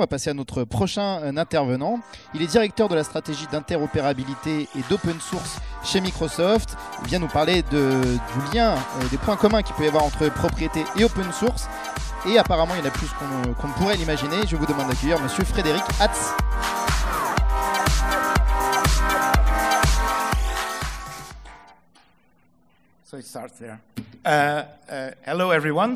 On va passer à notre prochain euh, intervenant. Il est directeur de la stratégie d'interopérabilité et d'open source chez Microsoft. Il vient nous parler du lien, euh, des points communs qu'il peut y avoir entre propriété et open source. Et apparemment, il y en a plus qu'on euh, ne pourrait l'imaginer. Je vous demande d'accueillir Monsieur Frédéric Hatz. So it starts there. Uh, uh, hello everyone.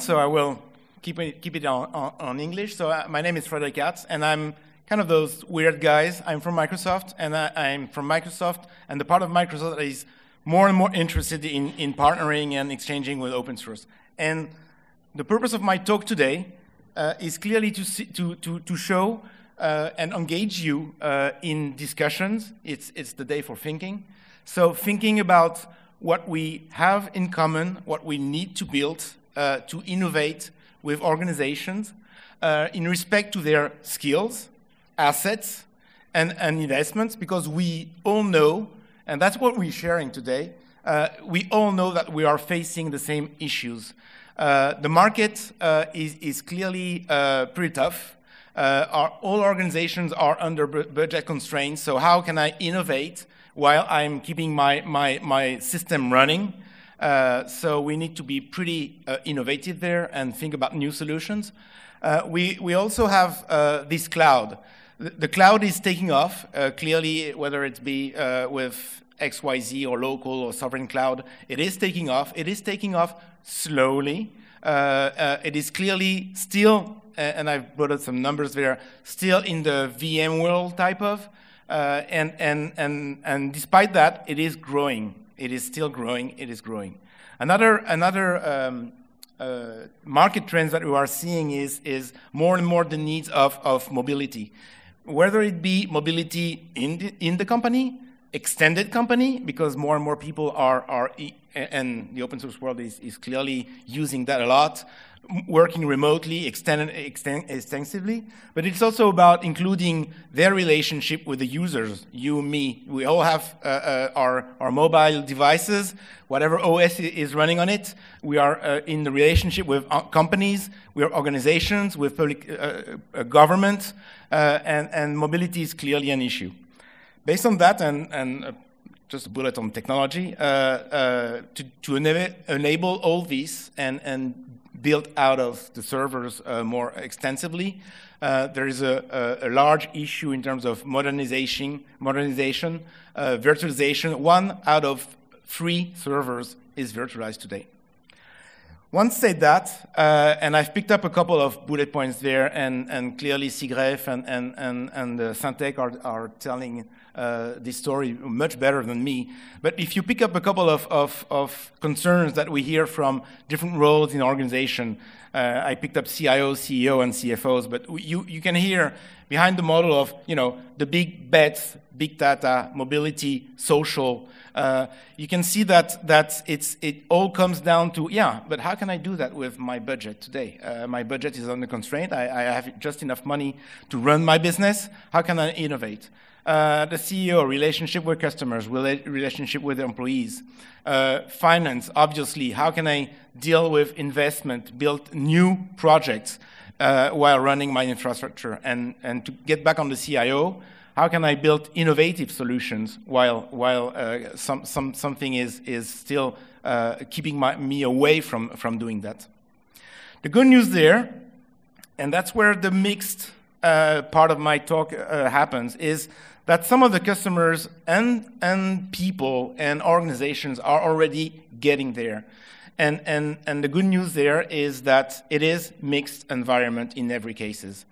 keep it, keep it on, on, on English. So uh, my name is Frederick Katz, and I'm kind of those weird guys. I'm from Microsoft, and I, am from Microsoft, and the part of Microsoft is more and more interested in, in partnering and exchanging with open source. And the purpose of my talk today uh, is clearly to, see, to, to, to show uh, and engage you uh, in discussions. It's, it's the day for thinking. So thinking about what we have in common, what we need to build, uh, to innovate, with organizations uh, in respect to their skills, assets, and, and, investments because we all know, and that's what we're sharing today, uh, we all know that we are facing the same issues. Uh, the market uh, is, is, clearly uh, pretty tough. Uh, our, all organizations are under budget constraints, so how can I innovate while I'm keeping my, my, my system running? Uh, so we need to be pretty uh, innovative there and think about new solutions. Uh, we, we also have uh, this cloud. The, the, cloud is taking off, uh, clearly, whether it be uh, with XYZ or local or sovereign cloud, it is taking off. It is taking off slowly. it is clearly still, and I've brought up some numbers there, still in the VM world type of. and, and, and, and despite that, it is growing. It is still growing. It is growing. Another, another um, uh, market trends that we are seeing is, is more and more the needs of, of mobility. Whether it be mobility in the, in the company, extended company, because more and more people are, are and the open source world is, is clearly using that a lot working remotely extend, extend, extensively, but it's also about including their relationship with the users, you, me. We all have uh, uh, our, our mobile devices, whatever OS is running on it. We are uh, in the relationship with uh, companies, we are organizations, with public uh, uh, government, and, and mobility is clearly an issue. Based on that, and, and just a bullet on technology, to, to enable, enable all these and, and built out of the servers uh, more extensively. Uh, there is a, a, a, large issue in terms of modernization, modernization uh, virtualization. One out of three servers is virtualized today. Once said that, uh, and I've picked up a couple of bullet points there, and, and clearly Sigref and, and, and, and uh, Syntec are, are telling uh, this story much better than me. But if you pick up a couple of, of, of concerns that we hear from different roles in organization, uh, I picked up CIO, CEO, and CFOs, but you, you can hear behind the model of, you know, the big bets, big data, mobility, social, uh, you can see that, that it's, it all comes down to, yeah, but how can I do that with my budget today? Uh, my budget is under constraint. I, I have just enough money to run my business. How can I innovate? uh, the CEO, relationship with customers, relationship with employees, uh, finance, obviously, how can I deal with investment, build new projects uh, while running my infrastructure? And, and to get back on the CIO, how can I build innovative solutions while, while uh, some, some, something is, is still uh, keeping my, me away from, from doing that? The good news there, and that's where the mixed uh, part of my talk uh, happens is that some of the customers and, and people and organizations are already getting there. And, and, and the good news there is that it is mixed environment in every cases.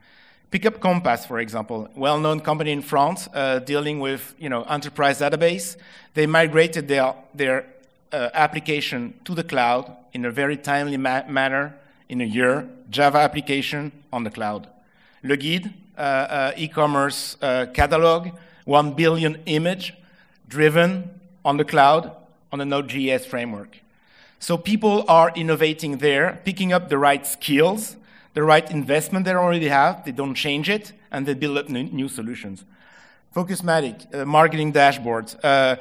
Pick up Compass, for example, well-known company in France uh, dealing with you know, enterprise database. They migrated their, their uh, application to the cloud in a very timely ma manner in a year, Java application on the cloud le guide, uh, uh, e-commerce uh, catalog, 1 billion image driven on the cloud on the Node.js framework. So people are innovating there, picking up the right skills, the right investment they already have, they don't change it, and they build up new solutions. Focusmatic, uh, marketing dashboards. Uh,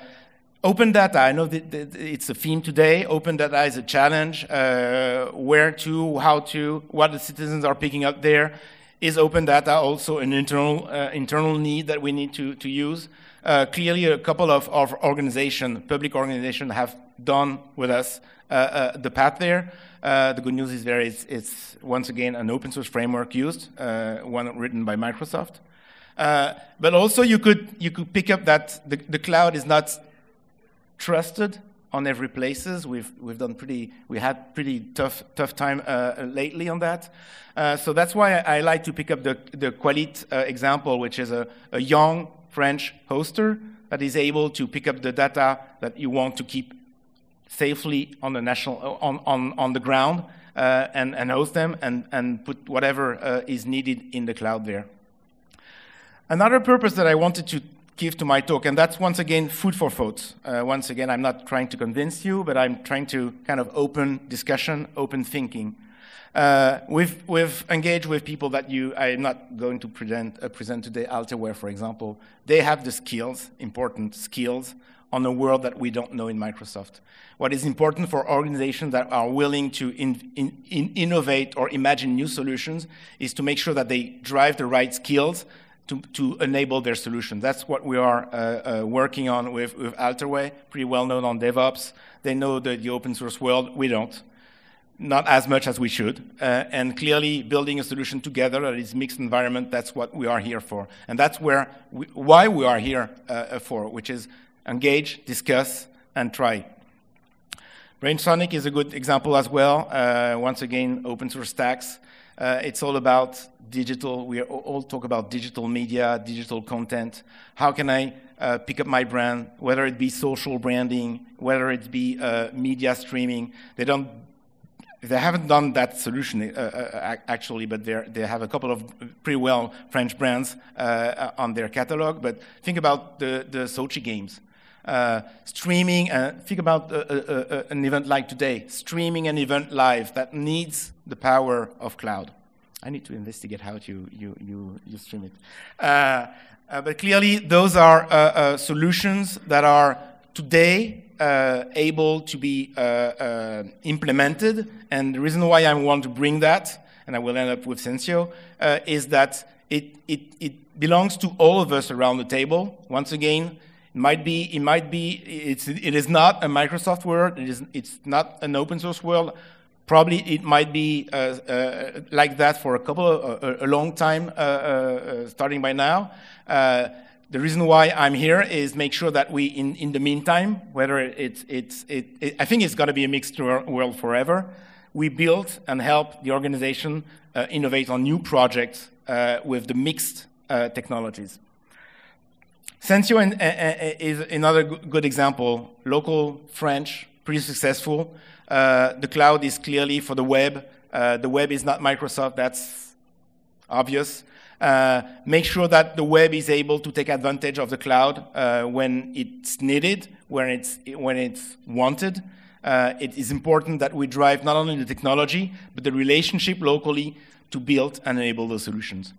open data, I know that it's a theme today. Open data is a challenge. Uh, where to, how to, what the citizens are picking up there. Is open data also an internal, uh, internal need that we need to, to use? Uh, clearly, a couple of, of organizations, public organizations, have done with us uh, uh the path there. Uh, the good news is there is it's once again an open source framework used, uh, one written by Microsoft. but also, you could you could pick up that the, the cloud is not trusted on every places. We've we've done pretty we had pretty tough tough time uh, lately on that. Uh, so that's why I, I, like to pick up the the Qualit uh, example, which is a, a young French hoster that is able to pick up the data that you want to keep safely on the national on on on the ground uh, and and host them and and put whatever uh, is needed in the cloud there. Another purpose that I wanted to give to my talk. And that's once again food for thought. Uh, once again, I'm not trying to convince you, but I'm trying to kind of open discussion, open thinking. Uh, we've, we've engaged with people that you, I'm not going to present, uh, present today, Altaware, for example. They have the skills, important skills, on a world that we don't know in Microsoft. What is important for organizations that are willing to in, in, in innovate or imagine new solutions is to make sure that they drive the right skills to, to enable their solution. That's what we are uh, uh, working on with, with Alterway, pretty well known on DevOps. They know the, the open source world. We don't not as much as we should. Uh, and clearly, building a solution together that is mixed environment, that's what we are here for. And that's where we, why we are here uh, uh for, which is engage, discuss, and try. BrainSonic is a good example as well. Uh, once again, open source stacks. Uh, it's all about digital. We all talk about digital media, digital content. How can I uh, pick up my brand, whether it be social branding, whether it be uh, media streaming? They don't. They haven't done that solution uh, uh, actually, but they have a couple of pretty well French brands uh, on their catalog. But think about the, the Sochi Games. Uh, streaming, uh, think about uh, uh, an event like today, streaming an event live that needs the power of cloud. I need to investigate how to, you, you, you stream it. Uh, but clearly, those are solutions that are today able to be implemented. And the reason why I want to bring that, and I will end up with Sensio, is that it, it, it belongs to all of us around the table. Once again, it might be, it might be, it's, it is not a Microsoft world. It is, it's not an open source world. Probably it might be uh, uh, like that for a couple, of, a long time, uh, uh, uh, starting by now. the reason why I'm here is make sure that we, in, in the meantime, whether it's, it's, it, it I think it's going to be a mixed world forever. We build and help the organization innovate on new projects with the mixed technologies. Sensio eh, eh, eh, is another good example. Local French, pretty successful. Uh, the cloud is clearly for the web. Uh, the web is not Microsoft. That's obvious. Uh, make sure that the web is able to take advantage of the cloud uh, when it's needed, when it's when it's wanted. Uh, it is important that we drive not only the technology but the relationship locally to build and enable the solutions.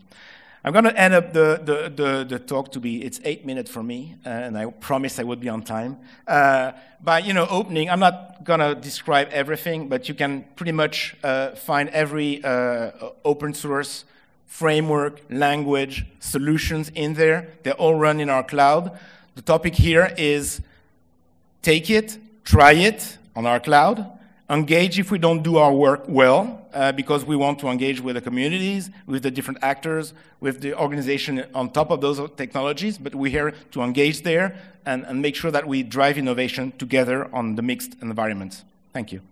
I'm going to end up the, the, the, the, talk to be, it's eight minutes for me, and I promised I would be on time. Uh, by, you know, opening, I'm not going to describe everything, but you can pretty much uh, find every uh, open source framework, language, solutions in there. They all run in our cloud. The topic here is take it, try it on our cloud, engage if we don't do our work well, uh, because we want to engage with the communities, with the different actors, with the organization on top of those technologies, but we're here to engage there and, and make sure that we drive innovation together on the mixed environments. Thank you.